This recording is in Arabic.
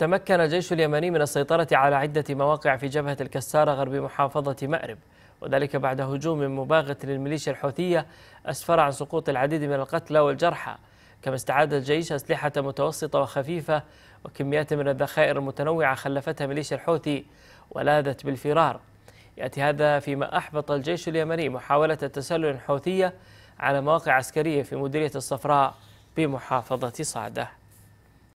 تمكن الجيش اليمني من السيطرة على عدة مواقع في جبهة الكسارة غرب محافظة مأرب وذلك بعد هجوم مباغت للميليشيا الحوثية أسفر عن سقوط العديد من القتلى والجرحى كما استعاد الجيش أسلحة متوسطة وخفيفة وكميات من الذخائر المتنوعة خلفتها ميليشيا الحوثي ولاذت بالفرار يأتي هذا فيما أحبط الجيش اليمني محاولة التسلل الحوثية على مواقع عسكرية في مديرية الصفراء بمحافظة صعده